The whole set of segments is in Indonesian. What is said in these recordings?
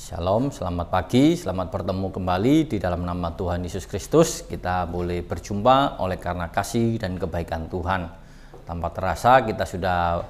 Shalom, selamat pagi, selamat bertemu kembali di dalam nama Tuhan Yesus Kristus. Kita boleh berjumpa oleh karena kasih dan kebaikan Tuhan. Tanpa terasa kita sudah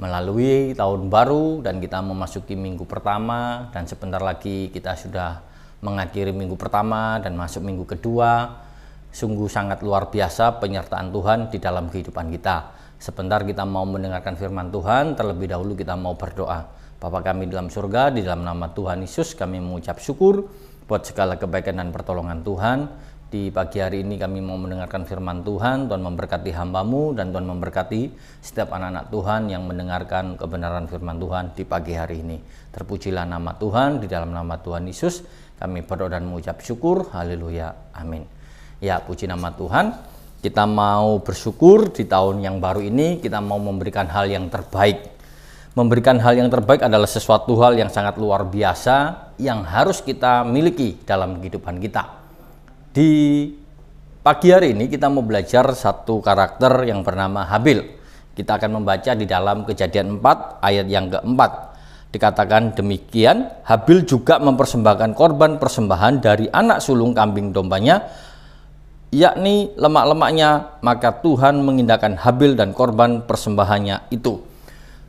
melalui tahun baru dan kita memasuki minggu pertama dan sebentar lagi kita sudah mengakhiri minggu pertama dan masuk minggu kedua. Sungguh sangat luar biasa penyertaan Tuhan di dalam kehidupan kita. Sebentar kita mau mendengarkan firman Tuhan, terlebih dahulu kita mau berdoa. Bapa kami dalam surga, di dalam nama Tuhan Yesus kami mengucap syukur buat segala kebaikan dan pertolongan Tuhan. Di pagi hari ini kami mau mendengarkan firman Tuhan, Tuhan memberkati hambamu dan Tuhan memberkati setiap anak-anak Tuhan yang mendengarkan kebenaran firman Tuhan di pagi hari ini. Terpujilah nama Tuhan, di dalam nama Tuhan Yesus kami berdoa dan mengucap syukur, haleluya, amin. Ya, puji nama Tuhan, kita mau bersyukur di tahun yang baru ini, kita mau memberikan hal yang terbaik Memberikan hal yang terbaik adalah sesuatu hal yang sangat luar biasa yang harus kita miliki dalam kehidupan kita. Di pagi hari ini kita mau belajar satu karakter yang bernama Habil. Kita akan membaca di dalam kejadian 4 ayat yang keempat. Dikatakan demikian, Habil juga mempersembahkan korban persembahan dari anak sulung kambing dombanya yakni lemak-lemaknya, maka Tuhan mengindahkan Habil dan korban persembahannya itu.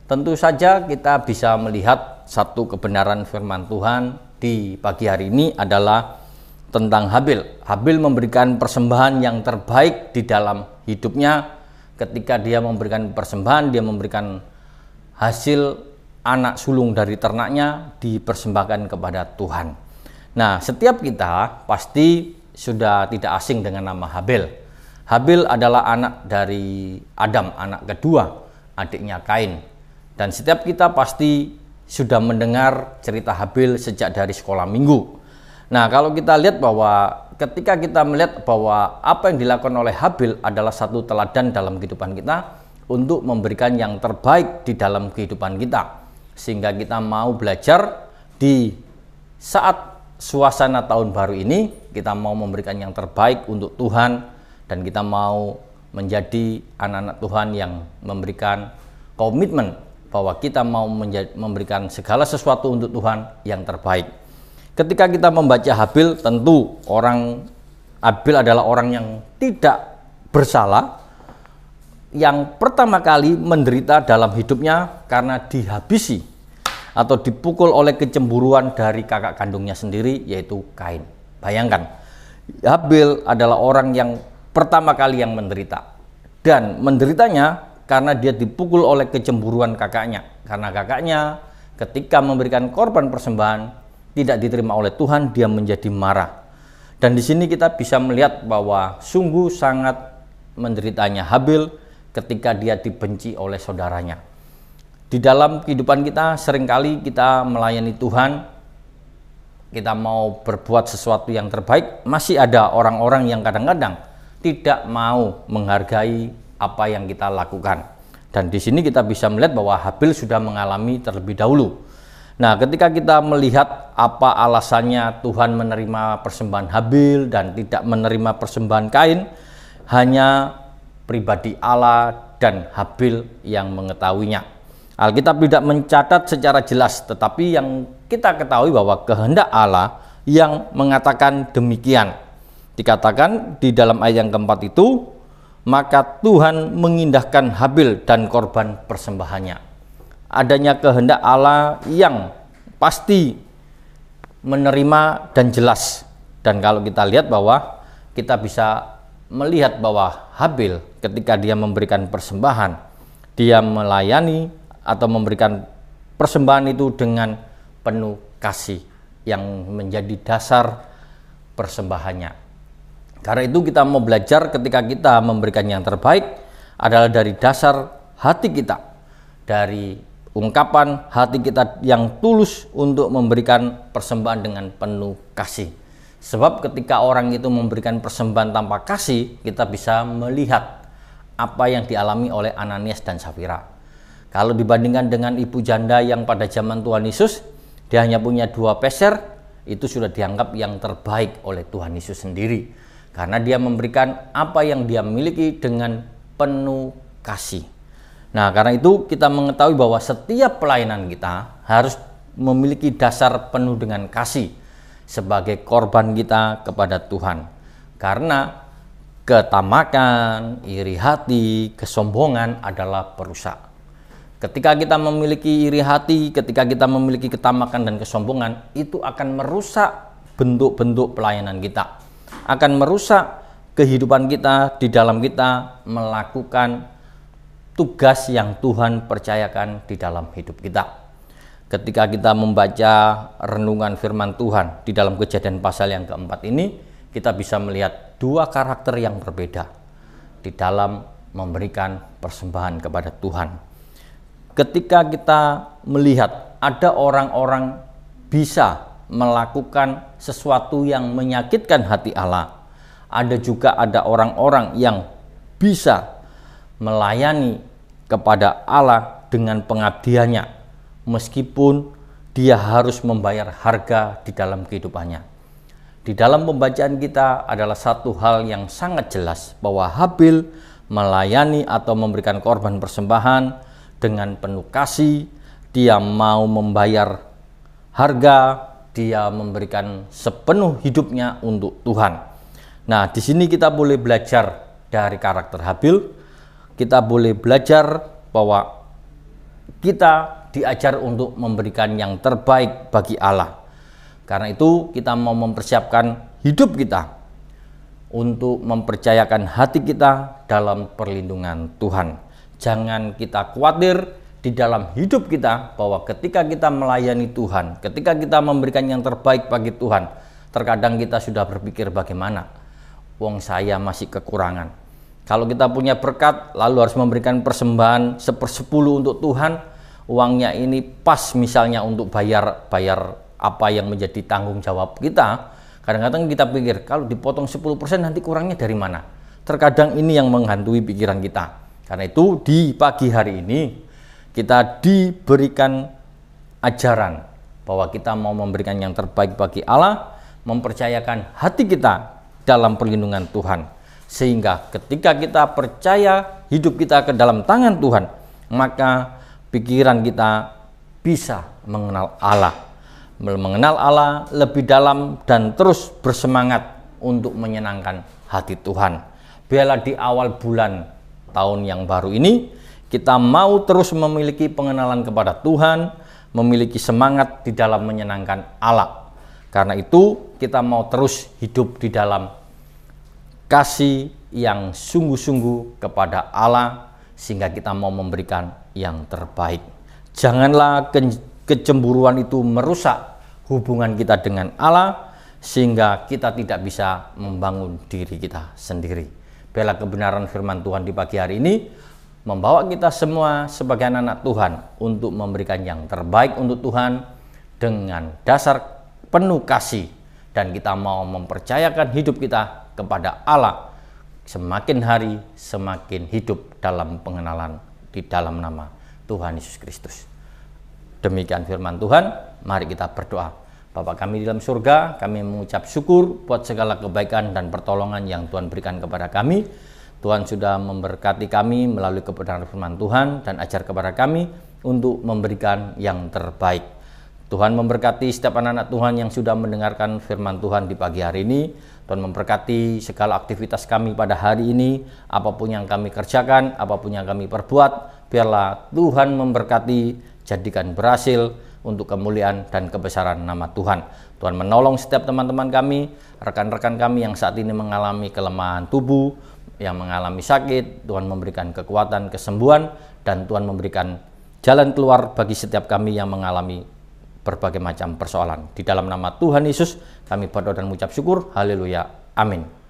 Tentu saja kita bisa melihat satu kebenaran firman Tuhan di pagi hari ini adalah tentang Habil. Habil memberikan persembahan yang terbaik di dalam hidupnya. Ketika dia memberikan persembahan, dia memberikan hasil anak sulung dari ternaknya dipersembahkan kepada Tuhan. Nah, setiap kita pasti sudah tidak asing dengan nama Habil. Habil adalah anak dari Adam, anak kedua, adiknya Kain. Dan setiap kita pasti sudah mendengar cerita Habil sejak dari sekolah minggu. Nah, kalau kita lihat bahwa ketika kita melihat bahwa apa yang dilakukan oleh Habil adalah satu teladan dalam kehidupan kita untuk memberikan yang terbaik di dalam kehidupan kita. Sehingga kita mau belajar di saat suasana tahun baru ini kita mau memberikan yang terbaik untuk Tuhan dan kita mau menjadi anak-anak Tuhan yang memberikan komitmen bahwa kita mau memberikan segala sesuatu untuk Tuhan yang terbaik. Ketika kita membaca Habil, tentu orang Habil adalah orang yang tidak bersalah yang pertama kali menderita dalam hidupnya karena dihabisi atau dipukul oleh kecemburuan dari kakak kandungnya sendiri yaitu Kain. Bayangkan, Habil adalah orang yang pertama kali yang menderita dan menderitanya karena dia dipukul oleh kecemburuan kakaknya. Karena kakaknya ketika memberikan korban persembahan tidak diterima oleh Tuhan, dia menjadi marah. Dan di sini kita bisa melihat bahwa sungguh sangat menderitanya Habil ketika dia dibenci oleh saudaranya. Di dalam kehidupan kita seringkali kita melayani Tuhan, kita mau berbuat sesuatu yang terbaik, masih ada orang-orang yang kadang-kadang tidak mau menghargai apa yang kita lakukan. Dan di sini kita bisa melihat bahwa Habil sudah mengalami terlebih dahulu. Nah, ketika kita melihat apa alasannya Tuhan menerima persembahan Habil dan tidak menerima persembahan Kain, hanya pribadi Allah dan Habil yang mengetahuinya. Alkitab tidak mencatat secara jelas, tetapi yang kita ketahui bahwa kehendak Allah yang mengatakan demikian. Dikatakan di dalam ayat yang keempat itu, maka Tuhan mengindahkan Habil dan korban persembahannya. Adanya kehendak Allah yang pasti menerima dan jelas. Dan kalau kita lihat bahwa kita bisa melihat bahwa Habil ketika dia memberikan persembahan, dia melayani atau memberikan persembahan itu dengan penuh kasih yang menjadi dasar persembahannya. Karena itu kita mau belajar ketika kita memberikan yang terbaik adalah dari dasar hati kita. Dari ungkapan hati kita yang tulus untuk memberikan persembahan dengan penuh kasih. Sebab ketika orang itu memberikan persembahan tanpa kasih, kita bisa melihat apa yang dialami oleh Ananias dan Safira. Kalau dibandingkan dengan ibu janda yang pada zaman Tuhan Yesus, dia hanya punya dua peser, itu sudah dianggap yang terbaik oleh Tuhan Yesus sendiri karena dia memberikan apa yang dia miliki dengan penuh kasih. Nah, karena itu kita mengetahui bahwa setiap pelayanan kita harus memiliki dasar penuh dengan kasih sebagai korban kita kepada Tuhan. Karena ketamakan, iri hati, kesombongan adalah perusak. Ketika kita memiliki iri hati, ketika kita memiliki ketamakan dan kesombongan, itu akan merusak bentuk-bentuk pelayanan kita akan merusak kehidupan kita di dalam kita melakukan tugas yang Tuhan percayakan di dalam hidup kita. Ketika kita membaca renungan firman Tuhan di dalam kejadian pasal yang keempat ini, kita bisa melihat dua karakter yang berbeda di dalam memberikan persembahan kepada Tuhan. Ketika kita melihat ada orang-orang bisa melakukan sesuatu yang menyakitkan hati Allah. Ada juga ada orang-orang yang bisa melayani kepada Allah dengan pengabdiannya meskipun dia harus membayar harga di dalam kehidupannya. Di dalam pembacaan kita adalah satu hal yang sangat jelas bahwa Habil melayani atau memberikan korban persembahan dengan penuh kasih, dia mau membayar harga dia memberikan sepenuh hidupnya untuk Tuhan. Nah, di sini kita boleh belajar dari karakter Habil, kita boleh belajar bahwa kita diajar untuk memberikan yang terbaik bagi Allah. Karena itu, kita mau mempersiapkan hidup kita untuk mempercayakan hati kita dalam perlindungan Tuhan. Jangan kita khawatir, di dalam hidup kita bahwa ketika kita melayani Tuhan, ketika kita memberikan yang terbaik bagi Tuhan, terkadang kita sudah berpikir bagaimana wong saya masih kekurangan. Kalau kita punya berkat lalu harus memberikan persembahan sepersepuluh untuk Tuhan, uangnya ini pas misalnya untuk bayar bayar apa yang menjadi tanggung jawab kita, kadang-kadang kita pikir kalau dipotong 10% nanti kurangnya dari mana? Terkadang ini yang menghantui pikiran kita. Karena itu di pagi hari ini kita diberikan ajaran bahwa kita mau memberikan yang terbaik bagi Allah, mempercayakan hati kita dalam perlindungan Tuhan. Sehingga ketika kita percaya hidup kita ke dalam tangan Tuhan, maka pikiran kita bisa mengenal Allah mengenal Allah lebih dalam dan terus bersemangat untuk menyenangkan hati Tuhan. Biarlah di awal bulan tahun yang baru ini kita mau terus memiliki pengenalan kepada Tuhan, memiliki semangat di dalam menyenangkan Allah. Karena itu, kita mau terus hidup di dalam kasih yang sungguh-sungguh kepada Allah, sehingga kita mau memberikan yang terbaik. Janganlah ke kecemburuan itu merusak hubungan kita dengan Allah, sehingga kita tidak bisa membangun diri kita sendiri. Bela kebenaran firman Tuhan di pagi hari ini membawa kita semua sebagai anak-anak Tuhan untuk memberikan yang terbaik untuk Tuhan dengan dasar penuh kasih dan kita mau mempercayakan hidup kita kepada Allah semakin hari semakin hidup dalam pengenalan di dalam nama Tuhan Yesus Kristus. Demikian firman Tuhan, mari kita berdoa. Bapa kami di dalam surga, kami mengucap syukur buat segala kebaikan dan pertolongan yang Tuhan berikan kepada kami Tuhan sudah memberkati kami melalui kebenaran firman Tuhan dan ajar kepada kami untuk memberikan yang terbaik. Tuhan memberkati setiap anak-anak Tuhan yang sudah mendengarkan firman Tuhan di pagi hari ini. Tuhan memberkati segala aktivitas kami pada hari ini, apapun yang kami kerjakan, apapun yang kami perbuat, biarlah Tuhan memberkati, jadikan berhasil untuk kemuliaan dan kebesaran nama Tuhan. Tuhan menolong setiap teman-teman kami, rekan-rekan kami yang saat ini mengalami kelemahan tubuh, yang mengalami sakit, Tuhan memberikan kekuatan, kesembuhan, dan Tuhan memberikan jalan keluar bagi setiap kami yang mengalami berbagai macam persoalan. Di dalam nama Tuhan Yesus, kami berdoa dan mengucap syukur. Haleluya. Amin.